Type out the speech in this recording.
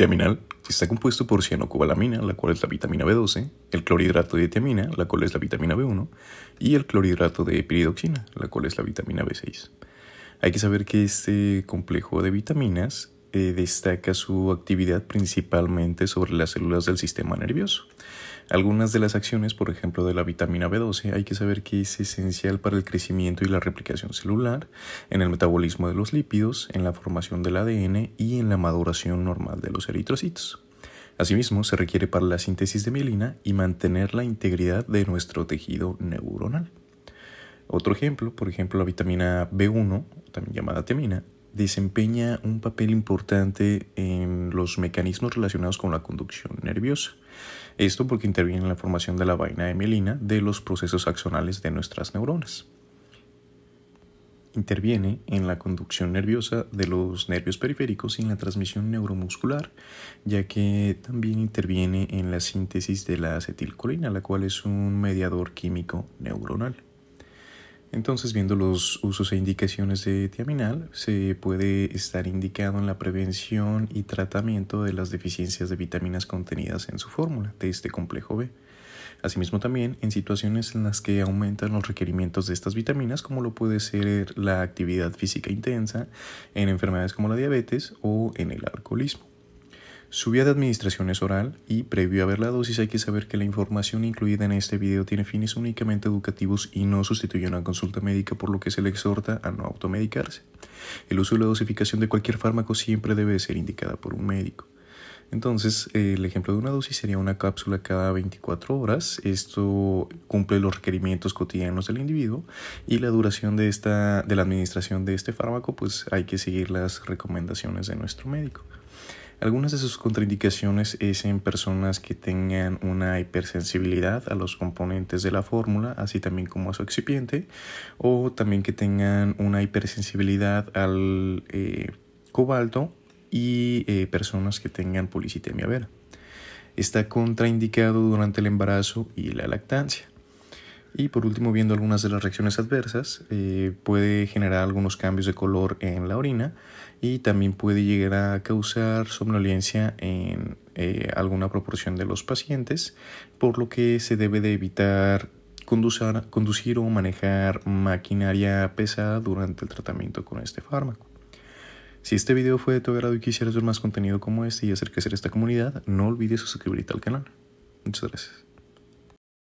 Tiaminal está compuesto por cianocobalamina, la cual es la vitamina B12, el clorhidrato de tiamina, la cual es la vitamina B1, y el clorhidrato de piridoxina, la cual es la vitamina B6. Hay que saber que este complejo de vitaminas eh, destaca su actividad principalmente sobre las células del sistema nervioso, algunas de las acciones, por ejemplo, de la vitamina B12, hay que saber que es esencial para el crecimiento y la replicación celular, en el metabolismo de los lípidos, en la formación del ADN y en la maduración normal de los eritrocitos. Asimismo, se requiere para la síntesis de mielina y mantener la integridad de nuestro tejido neuronal. Otro ejemplo, por ejemplo, la vitamina B1, también llamada tiamina, desempeña un papel importante en los mecanismos relacionados con la conducción nerviosa. Esto porque interviene en la formación de la vaina de mielina de los procesos axonales de nuestras neuronas. Interviene en la conducción nerviosa de los nervios periféricos y en la transmisión neuromuscular, ya que también interviene en la síntesis de la acetilcolina, la cual es un mediador químico neuronal. Entonces, viendo los usos e indicaciones de tiaminal, se puede estar indicado en la prevención y tratamiento de las deficiencias de vitaminas contenidas en su fórmula de este complejo B. Asimismo, también en situaciones en las que aumentan los requerimientos de estas vitaminas, como lo puede ser la actividad física intensa, en enfermedades como la diabetes o en el alcoholismo. Su vía de administración es oral y, previo a ver la dosis, hay que saber que la información incluida en este video tiene fines únicamente educativos y no sustituye una consulta médica, por lo que se le exhorta a no automedicarse. El uso y la dosificación de cualquier fármaco siempre debe ser indicada por un médico. Entonces, eh, el ejemplo de una dosis sería una cápsula cada 24 horas. Esto cumple los requerimientos cotidianos del individuo y la duración de, esta, de la administración de este fármaco, pues hay que seguir las recomendaciones de nuestro médico. Algunas de sus contraindicaciones es en personas que tengan una hipersensibilidad a los componentes de la fórmula, así también como a su excipiente, o también que tengan una hipersensibilidad al eh, cobalto y eh, personas que tengan policitemia vera. Está contraindicado durante el embarazo y la lactancia. Y por último, viendo algunas de las reacciones adversas, eh, puede generar algunos cambios de color en la orina y también puede llegar a causar somnolencia en eh, alguna proporción de los pacientes, por lo que se debe de evitar conducir, conducir o manejar maquinaria pesada durante el tratamiento con este fármaco. Si este video fue de tu agrado y quisieras ver más contenido como este y hacer crecer esta comunidad, no olvides suscribirte al canal. Muchas gracias.